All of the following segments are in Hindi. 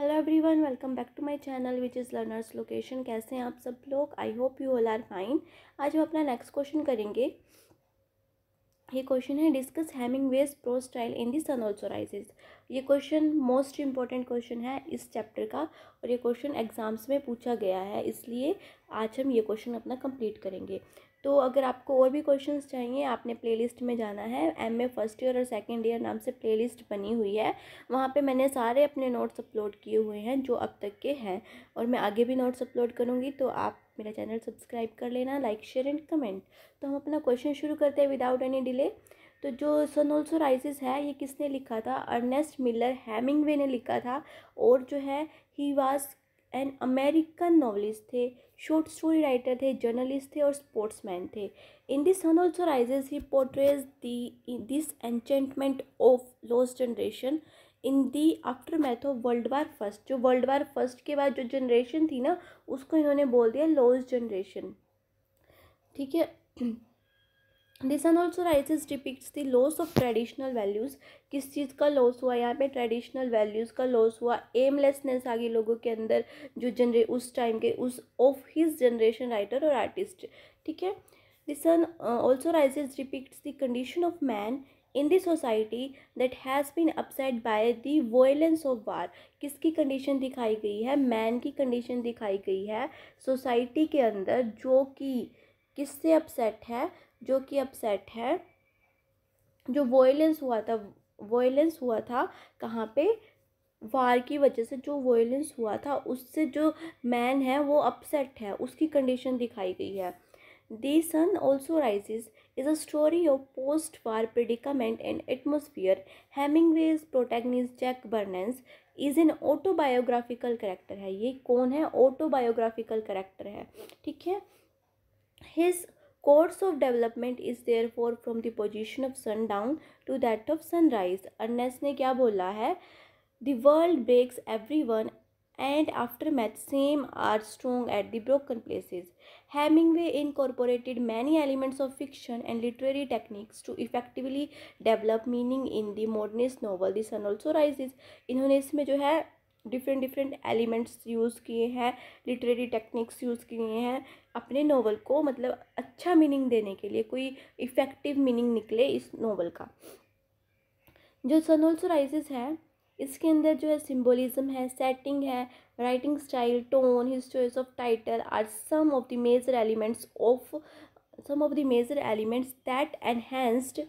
Hello everyone welcome back to my channel which is learners location कैसे हैं आप सब लोग I hope you all are fine आज हम अपना नेक्स्ट क्वेश्चन करेंगे ये क्वेश्चन है discuss Hemingway's prose style in the sun also Rises ये क्वेश्चन मोस्ट इम्पॉर्टेंट क्वेश्चन है इस चैप्टर का और ये क्वेश्चन एग्जाम्स में पूछा गया है इसलिए आज हम ये क्वेश्चन अपना कंप्लीट करेंगे तो अगर आपको और भी क्वेश्चंस चाहिए आपने प्लेलिस्ट में जाना है एम ए फर्स्ट ईयर और सेकेंड ईयर नाम से प्लेलिस्ट बनी हुई है वहाँ पर मैंने सारे अपने नोट्स अपलोड किए हुए हैं जो अब तक के हैं और मैं आगे भी नोट्स अपलोड करूँगी तो आप मेरा चैनल सब्सक्राइब कर लेना लाइक शेयर एंड कमेंट तो हम अपना क्वेश्चन शुरू करते हैं विदाउट एनी डिले तो जो सन ऑल्सो है ये किसने लिखा था अर्नेस्ट मिलर हैमिंगवे ने लिखा था और जो है he was an American novelist थे शॉर्ट स्टोरी राइटर थे जर्नलिस्ट थे और स्पोर्ट्समैन थे in this sun also rises he portrays the disenchantment of lost generation in the aftermath of world war first जो वर्ल्ड वार फर्स्ट के बाद जो जनरेशन थी ना उसको इन्होंने बोल दिया लॉस्ट जनरेशन ठीक है this an also rises depicts the loss of traditional values किस चीज़ का लॉस हुआ यहाँ पे ट्रेडिशनल वैल्यूज़ का लॉस हुआ एमलेसनेस आ गई लोगों के अंदर जो जनरे उस टाइम के उस ऑफ हिज जनरेशन राइटर और आर्टिस्ट ठीक है this an also rises depicts the condition of man in the society that has been upset by the violence of war किसकी कंडीशन दिखाई गई है मैन की कंडीशन दिखाई गई है सोसाइटी के अंदर जो कि किससे अपसेट है जो कि अपसेट है जो वोलेंस हुआ था वोलेंस हुआ था कहाँ पे वार की वजह से जो वोलेंस हुआ था उससे जो मैन है वो अपसेट है उसकी कंडीशन दिखाई गई है the sun also rises is a story of post war predicament and atmosphere Hemingway's protagonist Jake Barnes is an autobiographical character है ये कौन है ऑटोबायोग्राफिकल करेक्टर है ठीक है his course of development is therefore from the position of sundown to that of sunrise Ernest ने क्या बोला है the world breaks every one and aftermath same are strong at the broken places Hemingway incorporated many elements of fiction and literary techniques to effectively develop meaning in the modernist novel the sun also rises इन्होंने इसमें जो है डिफरेंट डिफरेंट एलिमेंट्स यूज़ किए हैं लिटरेरी टेक्निक्स यूज़ किए हैं अपने नोवेल को मतलब अच्छा मीनिंग देने के लिए कोई इफ़ेक्टिव मीनिंग निकले इस नोवेल का जो सन ऑल्सो राइजेज है इसके अंदर जो है सिम्बोलिज्म है सेटिंग है writing style tone his choice of title are some of the major elements of some of the major elements that enhanced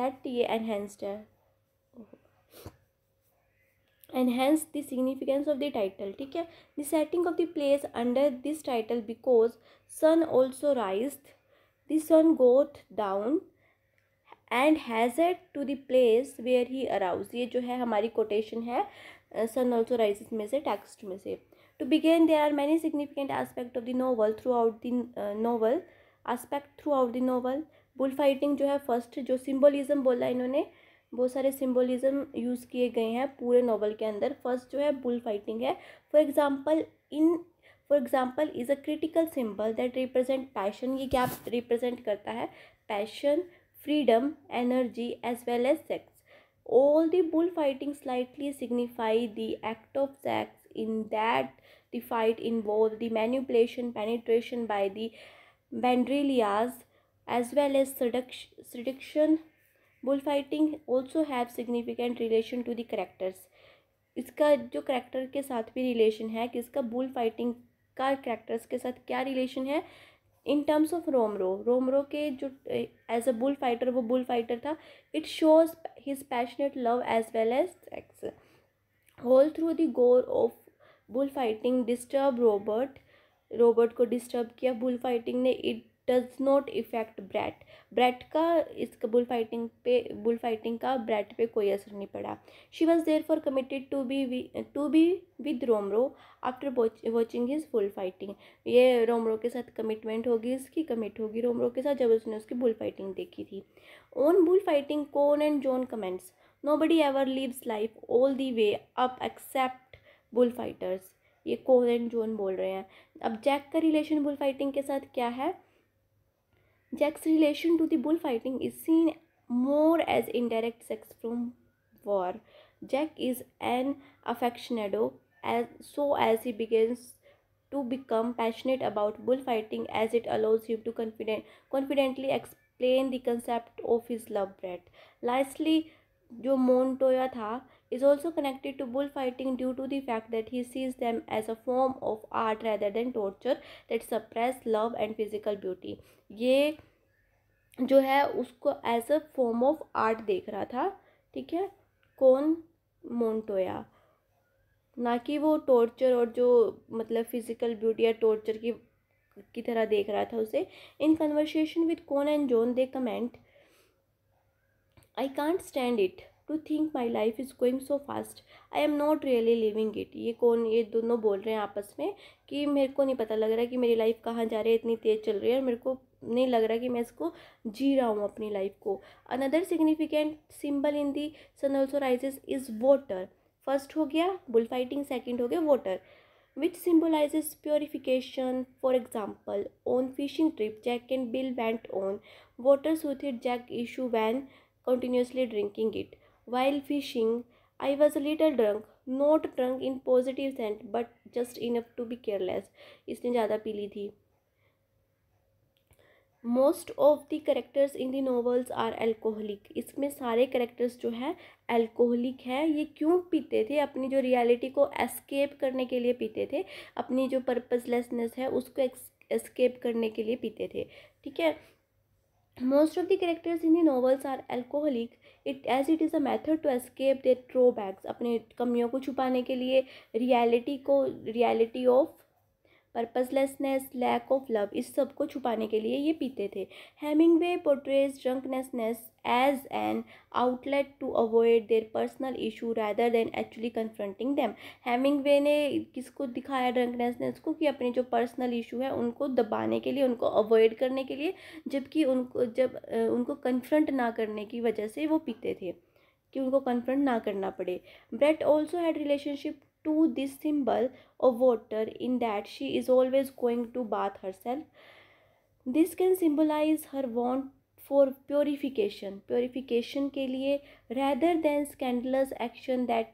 that ये एनहेंस्ड है enhance the significance of the title ठीक है the setting of the place under this title because sun also rise the sun goeth down and add to the place where he arose ये जो है हमारी कोटेशन है सन ऑल्सो राइज में से टेक्स्ट में से to begin there are many significant aspect of the novel throughout the novel aspect throughout the novel bull fighting जो है फर्स्ट जो सिम्बोलिज्म बोला इन्होंने बहुत सारे सिम्बोलिज़म यूज़ किए गए हैं पूरे नॉवल के अंदर फर्स्ट जो है बुल फाइटिंग है for example in for example is a critical symbol that represent passion ये क्या रिप्रजेंट करता है passion freedom energy as well as sex all the bull fighting slightly signify the act of sex in that the fight in involve the manipulation penetration by banderillas as well as seduction bull fighting also have significant relation to the characters इसका जो करेक्टर के साथ भी रिलेशन है कि इसका बुल फाइटिंग का करेक्टर्स के साथ क्या रिलेशन है इन टर्म्स ऑफ रोमरो रोमरो के जो एज अ बुल फाइटर वो बुल फाइटर था it shows his passionate love as well as sex whole through the gore of bull fighting disturb Robert Robert को डिस्टर्ब किया बुल फाइटिंग ने it does not effect Brett Brett का इस बुल फाइटिंग पे बुल फाइटिंग का ब्रैट पे कोई असर नहीं पड़ा she was there for committed to be to be with Romero after watching his bull fighting ये रोमरो के साथ कमिटमेंट होगी इसकी कमिट होगी रोमरो के साथ जब उसने उसकी बुल फाइटिंग देखी थी on bull fighting Cohn and John comments nobody ever lives life all the way up except bull fighters ये कोन एंड जोन बोल रहे हैं अब जैक का रिलेशन बुल फाइटिंग के साथ क्या है Jack's relation to the bullfighting is seen more as indirect sex from war. Jack is an affectionado, as so as he begins to become passionate about bullfighting as it allows him to confident, confidently explain the concept of his love breath. Lastly, जो Montoya. था is also connected to bullfighting due to the fact that he sees them as a form of art rather than torture that suppress love and physical beauty ye jo hai usko as a form of art dekh raha tha theek hai kon montoya na ki wo torture aur jo matlab physical beauty ya torture ki की तरह देख रहा था उसे in conversation with Cohn and John they comment I can't stand it to think my life is going so fast I am not really living it ये कौन ये दोनों बोल रहे हैं आपस में कि मेरे को नहीं पता लग रहा कि मेरी लाइफ कहाँ जा रही है इतनी तेज़ चल रही है और मेरे को नहीं लग रहा कि मैं इसको जी रहा हूँ अपनी लाइफ को another significant symbol in the sun also rises is water first हो गया बुल फाइटिंग सेकेंड हो गया which which purification for example example fishing trip Jake and Bill went went water water soothed Jake issue when continuously drinking it While fishing, I was a little drunk, not drunk in positive sense, but just enough to be careless. इसने ज़्यादा पी ली थी most of the characters in the novels are alcoholic इसमें सारे करेक्टर्स जो है एल्कोहलिक है ये क्यों पीते थे अपनी जो रियलिटी को एस्केप करने के लिए पीते थे अपनी जो पर्पजलेसनेस है उसको एस्केप करने के लिए पीते थे ठीक है Most of the characters in the novels are alcoholic. It as it is a method to escape their drawbacks. अपने कमियों को छुपाने के लिए reality को reality of purposelessness lack of love इस सब को छुपाने के लिए ये पीते थे वे portrays drunkenness as an outlet to avoid their personal issue rather than actually confronting them वे ने किसको दिखाया ड्रंकनेसनेस को कि अपने जो पर्सनल इशू है उनको दबाने के लिए उनको अवॉइड करने के लिए जबकि उनको जब उनको कन्फ्रंट ना करने की वजह से वो पीते थे कि उनको कन्फ्रंट ना करना पड़े Brett also had relationship to this symbol of water in that she is always going to bath herself this can symbolize her want for purification purification ke liye rather than scandalous action that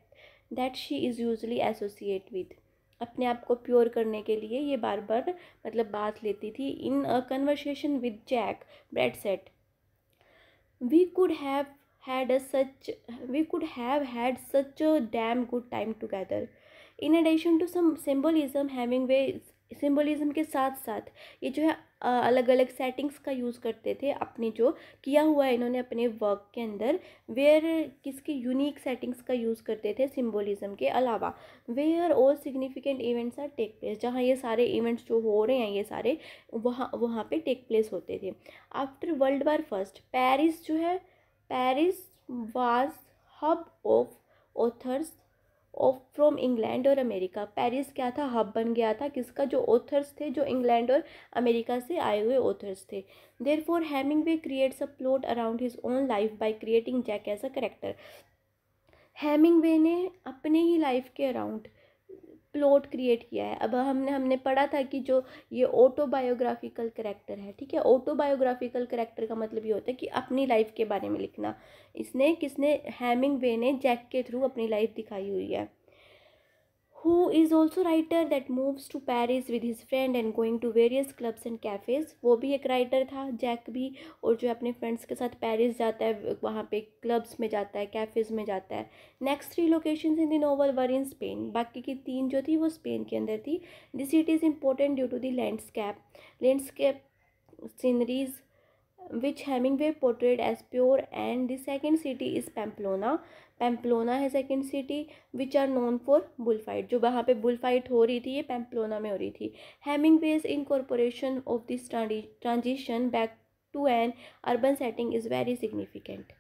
that she is usually associate with अपने आप को प्योर करने के लिए ये बार बार मतलब बात लेती थी in a conversation with Jake Brett said we could have had a such we could have had such a damn good time together in addition to some symbolism having वे सिम्बोलिज्म के साथ साथ ये जो है अलग अलग सेटिंग्स का यूज़ करते थे अपने जो किया हुआ है इन्होंने अपने वर्क के अंदर वेयर किसके यूनिक सेटिंग्स का यूज़ करते थे सिम्बोलिज्म के अलावा वेयर और significant events are take place जहाँ ये सारे इवेंट्स जो हो रहे हैं ये सारे वहाँ वहाँ पे टेक प्लेस होते थे after world war first Paris जो है Paris was hub of authors of from England और अमेरिका पेरिस क्या था हब बन गया था किसका जो ऑथर्स थे जो इंग्लैंड और अमेरिका से आए हुए ऑथर्स थे there for Hemingway creates a plot around his own life by creating Jake as a character Hemingway ने अपने ही लाइफ के अराउंड प्लॉट क्रिएट किया है अब हमने हमने पढ़ा था कि जो ये ऑटोबायोग्राफिकल करेक्टर है ठीक है ऑटोबायोग्राफिकल करेक्टर का मतलब ये होता है कि अपनी लाइफ के बारे में लिखना इसने किसने हैमिंग वे ने जैक के थ्रू अपनी लाइफ दिखाई हुई है who is also writer that moves to Paris with his friend and going to various clubs and cafes वो भी एक writer था jack भी और जो अपने friends के साथ Paris जाता है वहाँ पे clubs में जाता है cafes में जाता है next three locations in the novel were in Spain बाकी की तीन जो थी वो spain के अंदर थी the city is important due to the landscape landscape sceneries which Hemingway portrayed as pure and the second city is Pamplona Pamplona है second city which are known for bull fight जो वहाँ पे बुलफाइट हो रही थी ये पैम्पलोना में हो रही थी Hemingway's incorporation of this transition back to an urban setting is very significant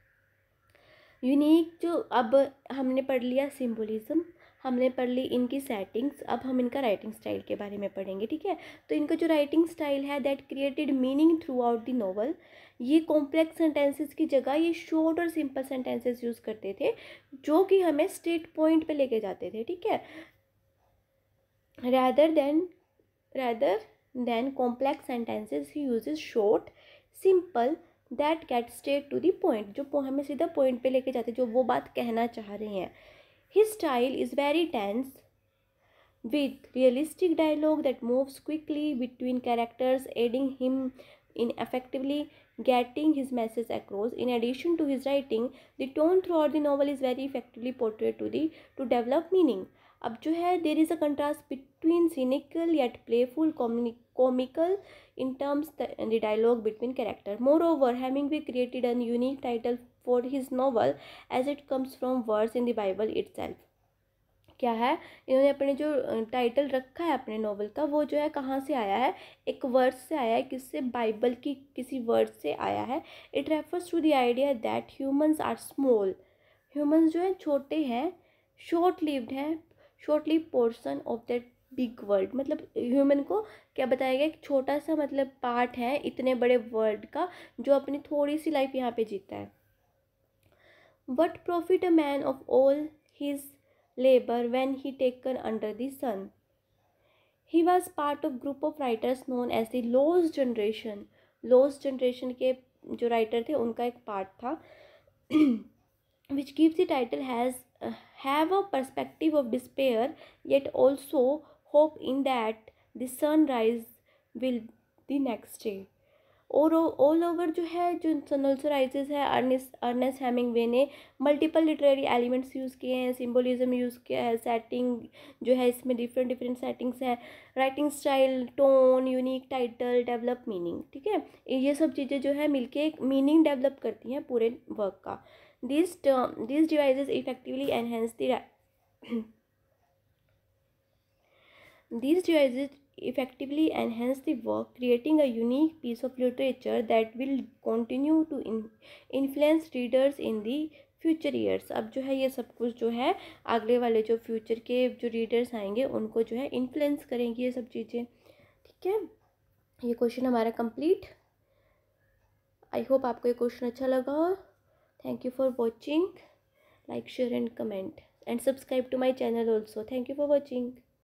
unique जो अब हमने पढ़ लिया सिम्बोलिज्म हमने पढ़ ली इनकी सेटिंग्स अब हम इनका राइटिंग स्टाइल के बारे में पढ़ेंगे ठीक है तो इनका जो राइटिंग स्टाइल है that created meaning throughout the novel ये कॉम्प्लेक्स सेंटेंसेस की जगह ये शॉर्ट और सिंपल सेंटेंसेस यूज़ करते थे जो कि हमें स्टेट पॉइंट पे लेके जाते थे ठीक है rather than rather than complex sentences he uses short simple that get straight to the point जो हमें सीधा पॉइंट पे लेके जाते जो वो बात कहना चाह रहे हैं His style is very tense with realistic dialogue that moves quickly between characters aiding him in effectively getting his message across in addition to his writing the tone throughout the novel is very effectively portrayed to the to develop meaning अब जो है there is a contrast between cynical yet playful comical in terms the dialogue between character moreover Hemingway created an unique title for his novel as it comes from words in the Bible it क्या है इन्होंने अपने जो टाइटल रखा है अपने नॉवल का वो जो है कहाँ से आया है एक वर्ड से आया है किससे बाइबल की किसी वर्ड से आया है it refers to the idea that humans are small humans जो है छोटे हैं शॉर्ट लिव्ड हैं shortly portion of that big world मतलब ह्यूमन को क्या बताया गया एक छोटा सा मतलब पार्ट है इतने बड़े वर्ल्ड का जो अपनी थोड़ी सी लाइफ यहाँ पे जीता है what profit a man of all his labour when he taken under the sun he was part of group of writers known as the loss generation loss generation के जो राइटर थे उनका एक पार्ट था which gives the title has have a perspective of despair yet also hope in that the sunrise will the next day और ऑल ओवर जो है जो सनल्सराइजेस है अर्नेस अर्नेस्ट वे ने मल्टीपल लिटरेरी एलिमेंट्स यूज़ किए हैं सिम्बोलिज्म यूज़ किया है सेटिंग जो है इसमें डिफरेंट डिफरेंट सेटिंग्स हैं writing style tone unique title develop meaning ठीक है ये सब चीज़ें जो है मिलके एक मीनिंग डेवलप करती हैं पूरे वर्क का These term, these devices effectively enhance the these devices effectively enhance the work, creating a unique piece of literature that will continue to in, influence readers in the future years अब जो है ये सब कुछ जो है अगले वाले जो फ्यूचर के जो रीडर्स आएंगे उनको जो है इन्फ्लुएंस करेंगी ये सब चीज़ें ठीक है ये क्वेश्चन हमारा कंप्लीट आई होप आपको ये क्वेश्चन अच्छा लगा thank you for watching like share and comment and subscribe to my channel also thank you for watching